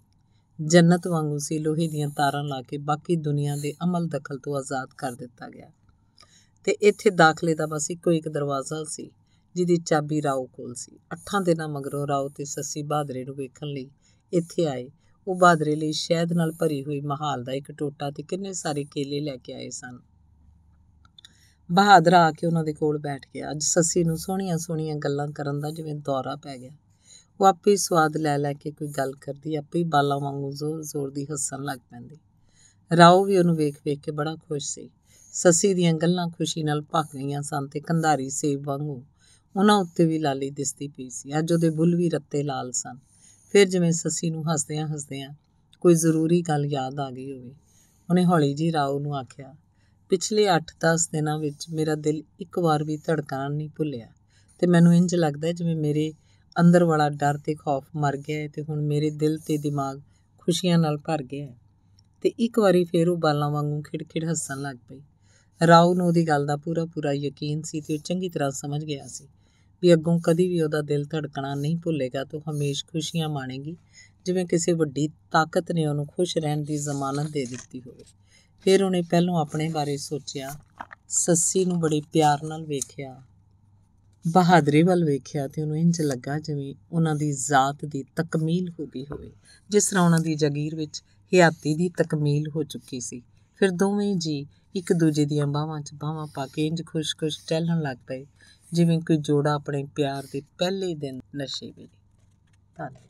ਜੰਨਤ ਵਾਂਗੂ ਸੀ ਲੋਹੇ ਦੀਆਂ ਤਾਰਾਂ ਲਾ ਕੇ ਬਾਕੀ ਦੁਨੀਆ ਦੇ ਅਮਲ ਦਖਲ ਤੋਂ ਆਜ਼ਾਦ ਕਰ ਦਿੱਤਾ ਗਿਆ ਤੇ ਇੱਥੇ ਦਾਖਲੇ ਦਾ ਬਸ ਇੱਕੋ ਇੱਕ ਦਰਵਾਜ਼ਾ ਸੀ ਜਿਹਦੀ ਚਾਬੀ ਰਾਓ ਕੋਲ ਸੀ ਅੱਠਾਂ ਦਿਨਾਂ ਮਗਰੋਂ ਰਾਓ ਤੇ ਸੱਸੀ ਬਾਦਰੇ ਨੂੰ ਵੇਖਣ ਲਈ ਇੱਥੇ ਆਏ ਉਹ ਬਾਦਰੇ ਲਈ ਸ਼ਹਿਦ ਨਾਲ ਭਰੀ ਹੋਈ ਮਹਾਲ ਦਾ ਇੱਕ ਟੋਟਾ ਤੇ ਕਿੰਨੇ ਸਾਰੇ ਕੇਲੇ ਲੈ ਕੇ ਆਏ ਸਨ ਬਹਾਦਰ ਆ ਕੇ ਉਹਨਾਂ ਦੇ ਕੋਲ ਬੈਠ ਗਿਆ ਅੱਜ ਸੱਸੀ ਨੂੰ ਸੋਹਣੀਆਂ ਸੋਹਣੀਆਂ ਗੱਲਾਂ ਕਰਨ ਦਾ ਜਿਵੇਂ ਦੌਰਾ ਪੈ ਗਿਆ ਉਹ ਆਪੇ ਸਵਾਦ ਲੈ ਲੈ ਕੇ ਕੋਈ ਗੱਲ ਕਰਦੀ ਆਪੇ ਬਾਲਾਂ ਵਾਂਗੂ ਜ਼ੋਰ-ਜ਼ੋਰ ਦੀ ਹੱਸਣ ਲੱਗ ਪੈਂਦੀ ਰਾਓ ਵੀ ਉਹਨੂੰ ਵੇਖ-ਵੇਖ ਕੇ ਬੜਾ ਖੁਸ਼ ਸੀ ਸੱਸੀ ਦੀਆਂ ਗੱਲਾਂ ਖੁਸ਼ੀ ਨਾਲ ਭੱਕ ਗਈਆਂ ਸਨ ਤੇ ਕੰਧਾਰੀ ਸੇਬ ਵਾਂਗੂ ਉਹਨਾਂ ਉੱਤੇ ਵੀ ਲਾਲੀ ਦਿਸਦੀ ਪਈ ਸੀ ਅੱਜ ਉਹਦੇ ਬੁੱਲ ਵੀ ਰੱਤੇ ਲਾਲ ਸਨ ਫਿਰ ਜਿਵੇਂ ਸੱਸੀ ਨੂੰ ਹੱਸਦਿਆਂ ਹੱਸਦਿਆਂ ਕੋਈ ਜ਼ਰੂਰੀ ਗੱਲ ਯਾਦ ਆ ਗਈ ਹੋਵੇ ਉਹਨੇ ਹੌਲੀ ਜੀ ਰਾਓ ਨੂੰ ਆਖਿਆ ਪਿਛਲੇ 8-10 ਦਿਨਾਂ ਵਿੱਚ ਮੇਰਾ ਦਿਲ ਇੱਕ ਵਾਰ ਵੀ ਧੜਕਣਾ ਨਹੀਂ ਭੁੱਲਿਆ ਤੇ ਮੈਨੂੰ ਇੰਜ ਲੱਗਦਾ ਜਿਵੇਂ ਮੇਰੇ ਅੰਦਰ ਵਾਲਾ ਡਰ ਤੇ ਖੌਫ ਮਰ ਗਿਆ ਤੇ ਹੁਣ ਮੇਰੇ ਦਿਲ ਤੇ ਦਿਮਾਗ ਖੁਸ਼ੀਆਂ ਨਾਲ ਭਰ ਗਿਆ ਹੈ ਤੇ ਇੱਕ ਵਾਰੀ ਫੇਰ ਉਹ ਬਾਲਾਂ ਵਾਂਗੂ ਖਿੜਖਿੜ ਹੱਸਣ ਲੱਗ ਪਈ ਰਾਉ ਨੂੰ ਉਹਦੀ ਗੱਲ ਦਾ ਪੂਰਾ ਪੂਰਾ ਯਕੀਨ ਸੀ ਤੇ ਉਹ ਚੰਗੀ ਤਰ੍ਹਾਂ ਸਮਝ ਗਿਆ ਸੀ ਵੀ ਅੱਗੋਂ ਕਦੀ ਵੀ ਉਹਦਾ ਦਿਲ ਧੜਕਣਾ ਨਹੀਂ ਭੁੱਲੇਗਾ ਤੋਂ ਹਮੇਸ਼ ਖੁਸ਼ੀਆਂ ਮਾਣੇਗੀ ਜਿਵੇਂ ਕਿਸੇ ਵੱਡੀ ਤਾਕਤ ਨੇ ਉਹਨੂੰ ਖੁਸ਼ ਰਹਿਣ ਦੀ ਜ਼ਮਾਨਤ ਦੇ ਦਿੱਤੀ ਹੋਵੇ ਫਿਰ ਉਹਨੇ ਪਹਿਲਾਂ ਆਪਣੇ ਬਾਰੇ ਸੋਚਿਆ ਸੱਸੀ ਨੂੰ ਬੜੇ ਪਿਆਰ ਨਾਲ ਵੇਖਿਆ ਬਹਾਦਰੀ ਵੱਲ ਵੇਖਿਆ ਤੇ ਉਹਨੂੰ ਇੰਜ ਲੱਗਾ ਜਿਵੇਂ ਉਹਨਾਂ ਦੀ ਜ਼ਾਤ ਦੀ ਤਕਮੀਲ ਹੋ ਗਈ ਹੋਵੇ ਜਿਸ ਤਰ੍ਹਾਂ ਉਹਨਾਂ ਦੀ ਜਗੀਰ ਵਿੱਚ ਹਿਆਤੀ ਦੀ ਤਕਮੀਲ ਹੋ ਚੁੱਕੀ ਸੀ ਫਿਰ ਦੋਵੇਂ ਜੀ ਇੱਕ ਦੂਜੇ ਦੀਆਂ ਬਾਹਾਂ 'ਚ ਬਾਹਾਂ ਪਾ ਕੇ ਇੰਜ ਖੁਸ਼-ਖੁਸ਼ ਚੱਲਣ ਲੱਗ ਪਏ ਜਿਵੇਂ ਕੋਈ ਜੋੜਾ ਆਪਣੇ ਪਿਆਰ ਦੇ ਪਹਿਲੇ ਦਿਨ ਨਸ਼ੇ ਵਿੱਚ ਧੰਨਵਾਦ